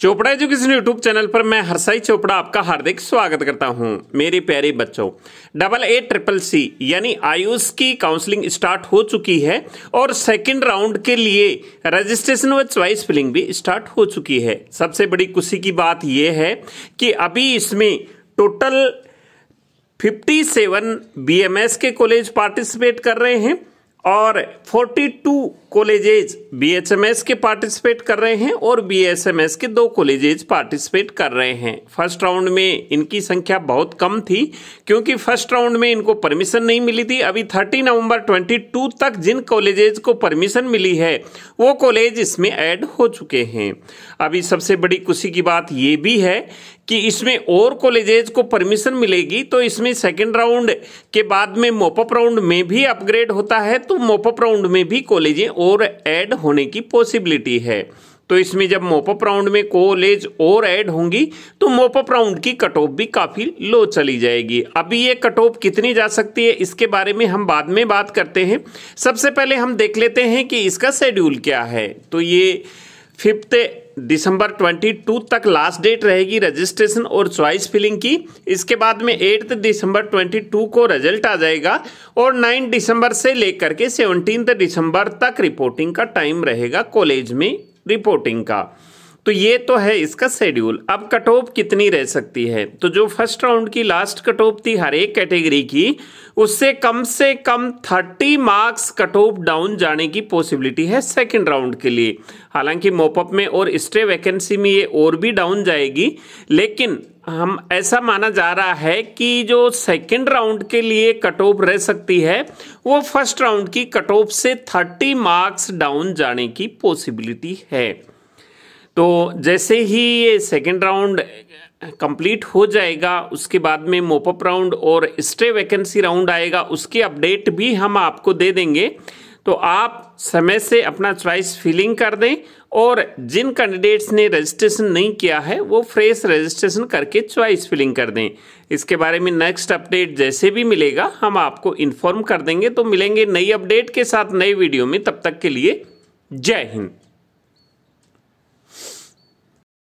Chopra education YouTube channel पर मैं हरसाई चोपड़ा आपका हार्दिक स्वागत करता हूं मेरे प्यारे बच्चों डबल ए ट्रिपल सी यानी आयुष की काउंसलिंग स्टार्ट हो चुकी है और सेकंड राउंड के लिए रजिस्ट्रेशन व चॉइस फिलिंग भी स्टार्ट हो चुकी है सबसे बड़ी खुशी की बात यह है कि अभी इसमें टोटल 57 बीएमएस के कॉलेज पार्टिसिपेट कर रहे हैं और 42 कॉलेजेज बीएचएमएस के पार्टिसिपेट कर रहे हैं और बीएसएमएस के दो कॉलेजेज पार्टिसिपेट कर रहे हैं फर्स्ट राउंड में इनकी संख्या बहुत कम थी क्योंकि फर्स्ट राउंड में इनको परमिशन नहीं मिली थी अभी 30 नवंबर 22 तक जिन कॉलेजेज को परमिशन मिली है वो कॉलेज इसमें ऐड हो चुके हैं अभी सबसे बड़ी खुशी की बात ये भी है कि इसमें और कॉलेजेज को परमिशन मिलेगी तो इसमें सेकेंड राउंड के बाद में मोपअप राउंड में भी अपग्रेड होता है तो मोपअप राउंड में भी कॉलेजें और ऐड होने की पॉसिबिलिटी है तो इसमें जब मोपअप राउंड में कॉलेज और ऐड होंगी तो मोपअप राउंड की कट ऑफ भी काफ़ी लो चली जाएगी अभी ये कट ऑफ कितनी जा सकती है इसके बारे में हम बाद में बात करते हैं सबसे पहले हम देख लेते हैं कि इसका शेड्यूल क्या है तो ये फिफ्थ दिसंबर 22 तक लास्ट डेट रहेगी रजिस्ट्रेशन और चॉइस फिलिंग की इसके बाद में 8 दिसंबर 22 को रिजल्ट आ जाएगा और 9 दिसंबर से लेकर के 17 दिसंबर तक रिपोर्टिंग का टाइम रहेगा कॉलेज में रिपोर्टिंग का तो ये तो है इसका शेड्यूल अब कट ऑफ कितनी रह सकती है तो जो फर्स्ट राउंड की लास्ट कट ऑफ थी हर एक कैटेगरी की उससे कम से कम thirty marks cut off down जाने की पॉसिबिलिटी है सेकेंड राउंड के लिए हालांकि मोपअप में और स्ट्रे वैकेंसी में ये और भी डाउन जाएगी लेकिन हम ऐसा माना जा रहा है कि जो सेकंड राउंड के लिए कट ऑफ रह सकती है वो फर्स्ट राउंड की कट ऑफ से 30 मार्क्स डाउन जाने की पॉसिबिलिटी है तो जैसे ही ये सेकेंड राउंड कंप्लीट हो जाएगा उसके बाद में मोपअप राउंड और स्टे वैकेंसी राउंड आएगा उसकी अपडेट भी हम आपको दे देंगे तो आप समय से अपना चॉइस फिलिंग कर दें और जिन कैंडिडेट्स ने रजिस्ट्रेशन नहीं किया है वो फ्रेश रजिस्ट्रेशन करके चॉइस फिलिंग कर दें इसके बारे में नेक्स्ट अपडेट जैसे भी मिलेगा हम आपको इन्फॉर्म कर देंगे तो मिलेंगे नई अपडेट के साथ नए वीडियो में तब तक के लिए जय हिंद